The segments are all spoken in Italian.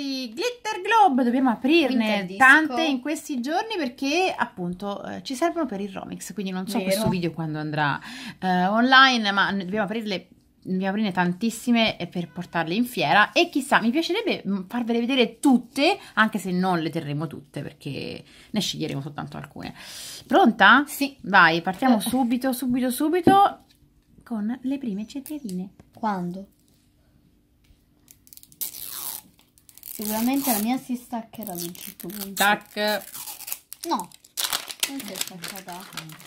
ragazzi, Glitter Globe, dobbiamo aprirne tante in questi giorni perché appunto eh, ci servono per il Romix, quindi non so Vero. questo video quando andrà eh, online, ma dobbiamo aprirle dobbiamo aprirne tantissime eh, per portarle in fiera e chissà, mi piacerebbe mm, farvele vedere tutte, anche se non le terremo tutte perché ne sceglieremo soltanto alcune. Pronta? Sì. Vai, partiamo subito, subito, subito con le prime cetrialine. Quando? Sicuramente la mia si staccherà ad un certo punto. Tac! No, non si è staccata.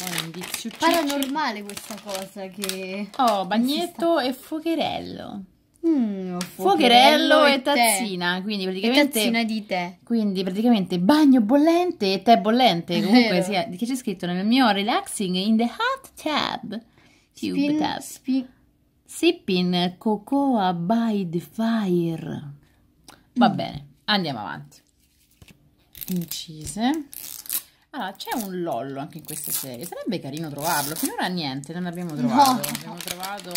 Eh, okay, Paranormale questa cosa che... Oh, bagnetto e fuocherello. Mm, oh, fuocherello e, e tazzina, quindi praticamente... E tazzina di tè. Quindi praticamente bagno bollente e tè bollente, comunque sia, che c'è scritto nel mio relaxing in the hot tub. Tube spin, tub. Spin. Sipping cocoa by the fire va bene andiamo avanti incise Ah, c'è un lollo anche in questa serie. Sarebbe carino trovarlo. Finora niente, non abbiamo trovato. No. Abbiamo trovato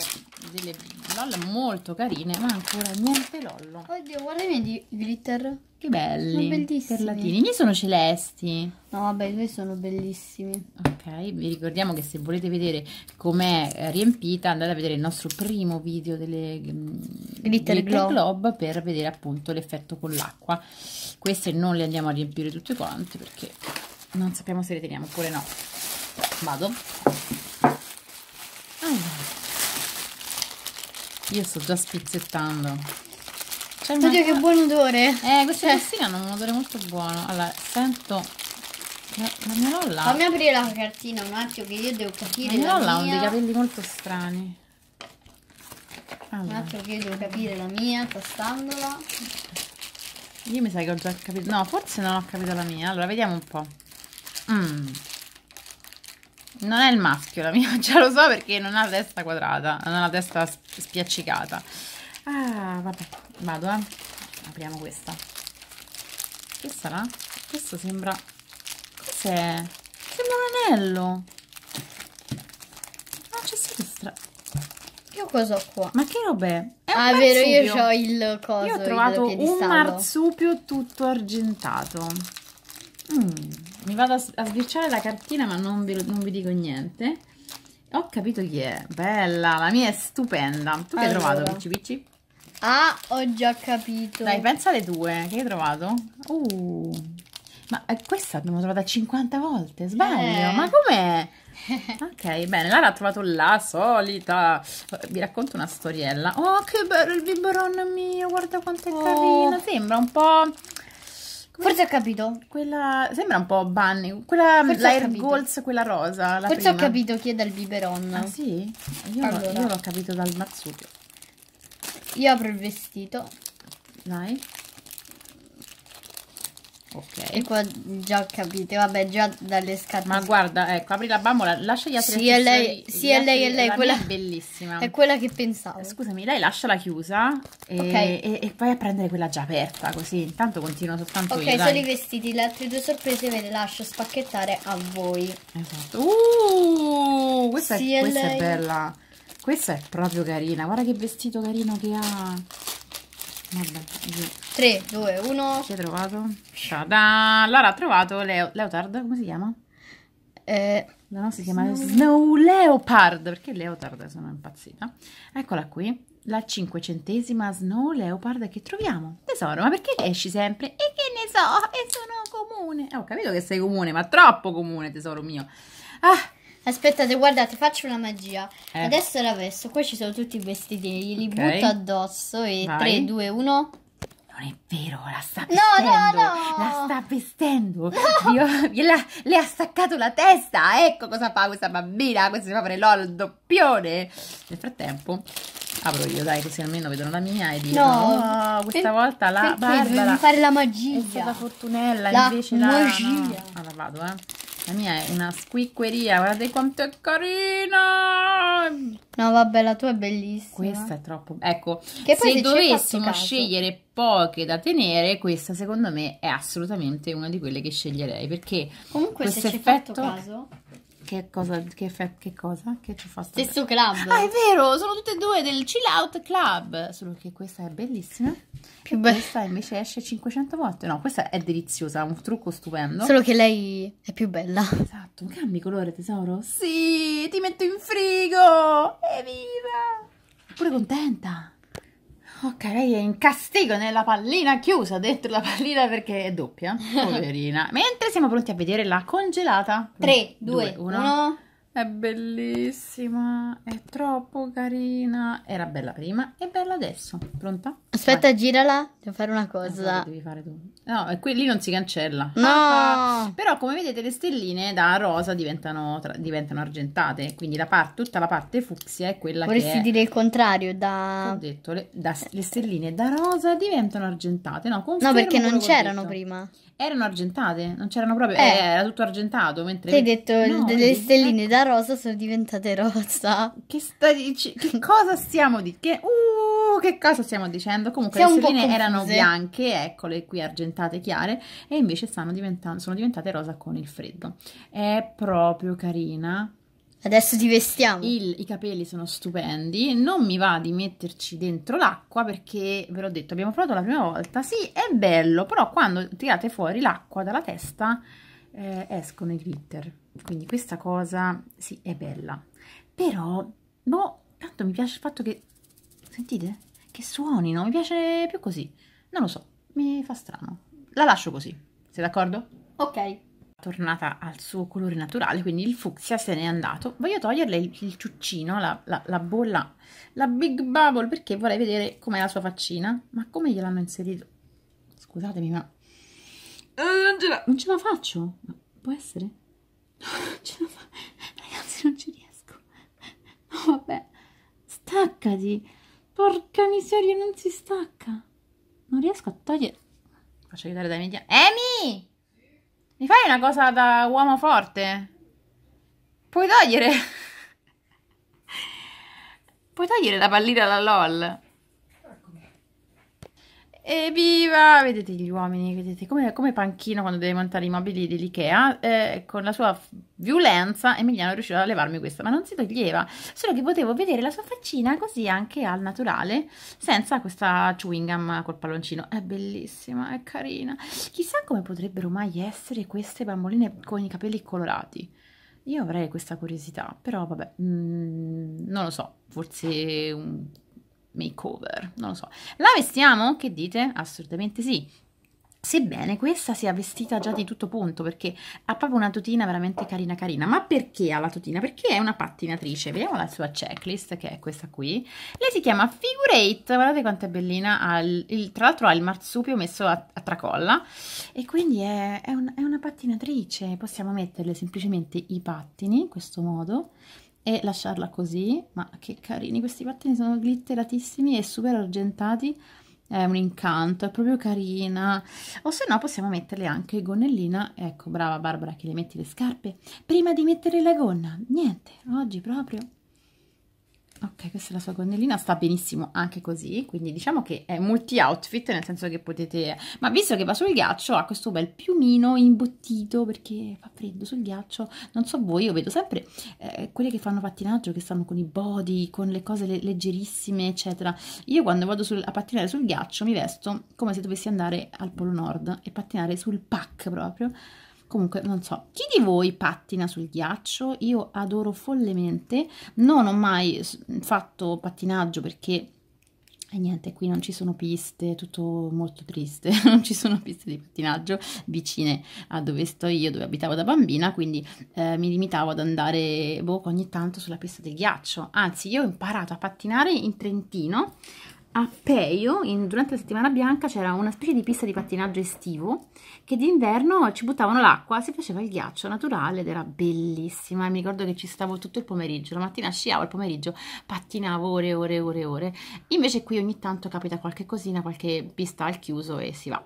delle lol molto carine, ma ancora niente lollo. Oddio, guarda i miei glitter. Che belli. Sono bellissimi. Perlatini. I miei sono celesti. No, vabbè, questi sono bellissimi. Ok, vi ricordiamo che se volete vedere com'è riempita, andate a vedere il nostro primo video delle mm, Glitter, glitter globe. globe per vedere appunto l'effetto con l'acqua. Queste non le andiamo a riempire tutte quante perché non sappiamo se le teniamo oppure no vado allora io sto già spizzettando c'è una... Oddio, che buon odore eh queste eh. cioè. tessine hanno un odore molto buono allora sento la, la mia fammi aprire la cartina un attimo che io devo capire la mia nolla ha mia... dei capelli molto strani allora. un attimo che io devo capire la mia tastandola io mi sa che ho già capito no forse non ho capito la mia allora vediamo un po' Mm. Non è il maschio la mia, già cioè, lo so perché non ha la testa quadrata, non ha la testa spiaccicata. Ah, vabbè, vado eh. Apriamo questa. Che sarà? Questo sembra... Cos'è? Sembra un anello. Ma c'è sinistra. Io cosa ho qua? Ma che robe? È ah, vero, io ho il coso. Io ho trovato un marsupio tutto argentato. Mmm mi vado a, sbirciare la cartina ma non vi, non vi, dico niente ho capito chi è bella la mia è stupenda tu allora. che hai trovato Picci Picci? ah ho già capito dai pensa alle due che hai trovato uh, ma eh, questa l'abbiamo trovata 50 volte sbaglio eh. ma com'è? ok, bene, Lara ha trovato la solita. Vi racconto una storiella. Oh, che bello il biberon mio, guarda quanto è oh. carino. Sembra un po' Forse ho capito. Quella sembra un po' Bunny, quella Forse l'air quella rosa. La Forse prima. ho capito chi è dal biberon. Ah, sì? Io, allora. l'ho capito dal marsupio. Io apro il vestito. Dai. Ok. E qua già capite, vabbè, già dalle scatole. Ma guarda, ecco, apri la bambola, lascia gli altri. Sì, è lei, sì, è lei, è lei, quella è bellissima. È quella che pensavo. Eh, scusami, lei lascia la chiusa e, okay. e, e vai a prendere quella già aperta, così intanto continuo soltanto okay, io. Ok, solo i vestiti, le altre due sorprese ve le lascio spacchettare a voi. Esatto. Uh, questa, sì, è, questa è bella. Questa è proprio carina, guarda che vestito carino che ha. Vabbè, 3, 2, 1. Chi ha trovato? Tada! Lara ha trovato Leo Leotard, come si chiama? Eh, la nostra si chiama Snow, Snow Leopard, perché Leotard sono impazzita. Eccola qui, la cinquecentesima Snow Leopard che troviamo. Tesoro, ma perché esci sempre? E che ne so, e sono comune. Eh, ho capito che sei comune, ma troppo comune, tesoro mio. Ah! Aspettate, guardate, faccio una magia. Eh. Adesso la vesto. Qua ci sono tutti i vestitini. Li okay. butto addosso. E Vai. 3, 2, 1. Non è vero, la sta vestendo. No, no, no. La sta vestendo. No. le ha staccato la testa. Ecco cosa fa questa bambina. Questa si fa fare l'ol doppione. Nel frattempo apro io, dai, così almeno vedono la mia e dico no, oh, questa per, volta la Barbara. Devi fare la magia. È stata Fortunella, la invece magia. Ah, la... No. Allora vado, eh. La mia è una squicqueria, guardate quanto è carina! No, vabbè, la tua è bellissima. Questa è troppo... Ecco, che se, dovessimo scegliere poche da tenere, questa secondo me è assolutamente una di quelle che sceglierei, perché Comunque, Comunque, se ci hai fatto caso, che cosa, che, effetto, che cosa, che ci fa Stesso club. Ah, è vero, sono tutte e due del Chill Out Club. Solo che questa è bellissima. Più bella. Questa invece esce 500 volte. No, questa è deliziosa, un trucco stupendo. Solo che lei è più bella. Esatto, cambi colore tesoro. Sì, ti metto in frigo. Evviva! Pure contenta. Ok, lei è in castigo nella pallina chiusa dentro la pallina perché è doppia, poverina. Mentre siamo pronti a vedere la congelata. 3, 2, 1 è bellissima, è troppo carina. Era bella prima, e bella adesso. Pronta? Aspetta, Vai. girala, devo fare una cosa. Ah, devi fare tu. No, qui, lì non si cancella. No! Ah, ah. però come vedete le stelline da rosa diventano, diventano argentate, quindi la parte, tutta la parte fucsia è quella Vorresti che Vorresti dire il contrario, da... Ho detto, le, da, le, stelline da rosa diventano argentate, no? No, perché non c'erano prima. Erano argentate, non c'erano proprio, eh. Eh, era tutto argentato. Mentre... Hai detto no, le stelline ecco. da rosa rosa sono diventate rosa. Che, sta dic- che cosa stiamo dicendo? Che, uh, che cosa stiamo dicendo? Comunque Siamo le stelline erano bianche, eccole qui argentate chiare, e invece sono diventate rosa con il freddo. È proprio carina. Adesso ti vestiamo. Il, I capelli sono stupendi, non mi va di metterci dentro l'acqua perché, ve l'ho detto, abbiamo provato la prima volta, sì è bello, però quando tirate fuori l'acqua dalla testa eh, escono i glitter quindi questa cosa sì è bella però boh tanto mi piace il fatto che sentite che suoni suonino mi piace più così non lo so mi fa strano la lascio così sei d'accordo ok tornata al suo colore naturale quindi il fucsia se n'è andato voglio toglierle il, il ciuccino la, la, la, bolla la big bubble perché vorrei vedere com'è la sua faccina ma come gliel'hanno inserito scusatemi ma eh, non ce la faccio può essere non ce la fa, ragazzi non ci riesco, no vabbè, staccati, porca miseria non si stacca, non riesco a togliere, faccio aiutare dai media, Emi, mi fai una cosa da uomo forte, puoi togliere, puoi togliere la pallina alla LOL, Evviva! Vedete gli uomini, vedete come, come Panchino quando deve montare i mobili dell'Ikea, eh, con la sua violenza Emiliano è riuscito a levarmi questa, ma non si toglieva, solo che potevo vedere la sua faccina così anche al naturale, senza questa chewing gum col palloncino. È bellissima, è carina. Chissà come potrebbero mai essere queste bamboline con i capelli colorati. Io avrei questa curiosità, però vabbè, mm, non lo so, forse un makeover, non lo so. La vestiamo? Che dite? Assolutamente sì. Sebbene questa sia vestita già di tutto punto perché ha proprio una tutina veramente carina carina, ma perché ha la tutina? Perché è una pattinatrice, vediamo la sua checklist che è questa qui, lei si chiama Figure 8, guardate quanto è bellina, il, il, tra l'altro ha il marsupio messo a, a tracolla e quindi è, è, un, è una pattinatrice, possiamo metterle semplicemente i pattini in questo modo e lasciarla così ma che carini questi pattini sono glitteratissimi e super argentati è un incanto è proprio carina o se no possiamo metterle anche gonnellina ecco brava Barbara che le metti le scarpe prima di mettere la gonna niente oggi proprio ok questa è la sua gonnellina sta benissimo anche così quindi diciamo che è multi outfit nel senso che potete ma visto che va sul ghiaccio ha questo bel piumino imbottito perché fa freddo sul ghiaccio non so voi io vedo sempre eh, quelle che fanno pattinaggio che stanno con i body con le cose le leggerissime eccetera io quando vado sul, a pattinare sul ghiaccio mi vesto come se dovessi andare al polo nord e pattinare sul pack proprio comunque non so chi di voi pattina sul ghiaccio io adoro follemente non ho mai fatto pattinaggio perché e eh, niente, qui non ci sono piste, tutto molto triste, non ci sono piste di pattinaggio vicine a dove sto io, dove abitavo da bambina, quindi eh, mi limitavo ad andare boh, ogni tanto sulla pista del ghiaccio. Anzi, io ho imparato a pattinare in Trentino a Peio, in, durante la settimana bianca, c'era una specie di pista di pattinaggio estivo che d'inverno ci buttavano l'acqua, si faceva il ghiaccio naturale ed era bellissima. E mi ricordo che ci stavo tutto il pomeriggio, la mattina sciavo, il pomeriggio pattinavo ore, ore, ore, ore. Invece qui ogni tanto capita qualche cosina, qualche pista al chiuso e si va.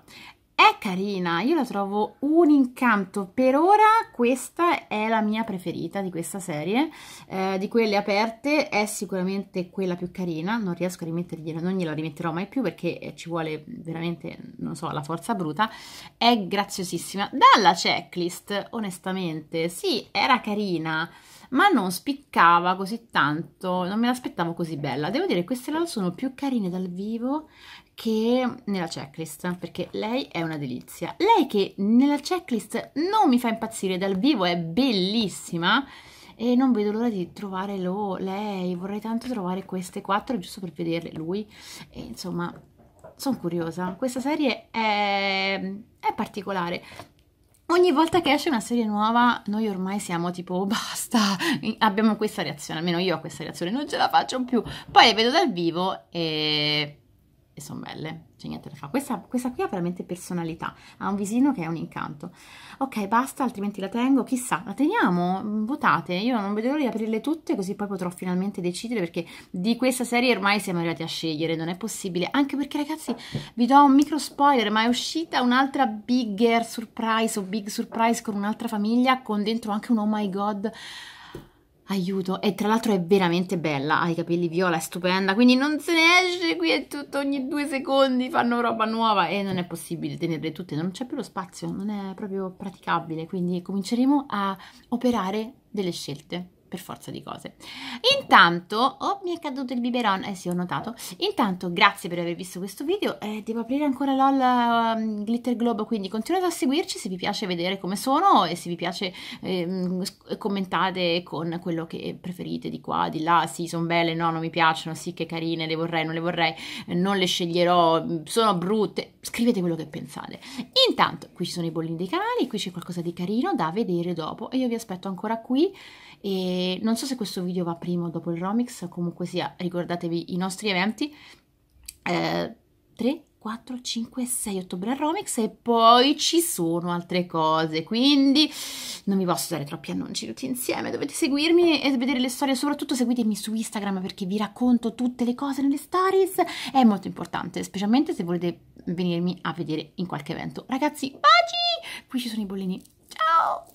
È carina, io la trovo un incanto. Per ora questa è la mia preferita di questa serie. Eh, di quelle aperte è sicuramente quella più carina. Non riesco a rimettergliela, non gliela rimetterò mai più perché eh, ci vuole veramente, non so, la forza bruta. È graziosissima. Dalla checklist, onestamente, sì, era carina ma non spiccava così tanto, non me l'aspettavo così bella. Devo dire che queste LOL sono più carine dal vivo che nella checklist, perché lei è una delizia. Lei che nella checklist non mi fa impazzire dal vivo, è bellissima e non vedo l'ora di trovare lo, lei, vorrei tanto trovare queste quattro giusto per vederle, lui, e insomma sono curiosa, questa serie è, è particolare, Ogni volta che esce una serie nuova, noi ormai siamo tipo basta, abbiamo questa reazione, almeno io ho questa reazione, non ce la faccio più. Poi le vedo dal vivo e e sono belle, c'è cioè niente da fare. Questa, questa, qui ha veramente personalità, ha un visino che è un incanto. Ok, basta, altrimenti la tengo, chissà, la teniamo, votate, io non vedo l'ora di aprirle tutte così poi potrò finalmente decidere perché di questa serie ormai siamo arrivati a scegliere, non è possibile, anche perché ragazzi vi do un micro spoiler, ma è uscita un'altra bigger surprise o big surprise con un'altra famiglia con dentro anche un oh my god Aiuto, e tra l'altro è veramente bella, ha i capelli viola, è stupenda, quindi non se ne esce, qui è tutto, ogni due secondi fanno roba nuova e non è possibile tenerle tutte, non c'è più lo spazio, non è proprio praticabile, quindi cominceremo a operare delle scelte per forza di cose. Intanto, oh mi è caduto il biberon, eh sì ho notato, intanto grazie per aver visto questo video, eh, devo aprire ancora l'OL um, Glitter Globe, quindi continuate a seguirci se vi piace vedere come sono e se vi piace eh, commentate con quello che preferite di qua, di là, sì sono belle, no non mi piacciono, sì che carine, le vorrei, non le vorrei, eh, non le sceglierò, sono brutte, scrivete quello che pensate. Intanto qui ci sono i bollini dei canali, qui c'è qualcosa di carino da vedere dopo e io vi aspetto ancora qui e non so se questo video va prima o dopo il Romix, comunque sia, ricordatevi i nostri eventi. Eh, 3, 4, 5, 6 ottobre al Romix e poi ci sono altre cose, quindi non vi posso dare troppi annunci tutti insieme, dovete seguirmi e vedere le storie, soprattutto seguitemi su Instagram perché vi racconto tutte le cose nelle stories, è molto importante, specialmente se volete venirmi a vedere in qualche evento. Ragazzi, baci! Qui ci sono i bollini, ciao!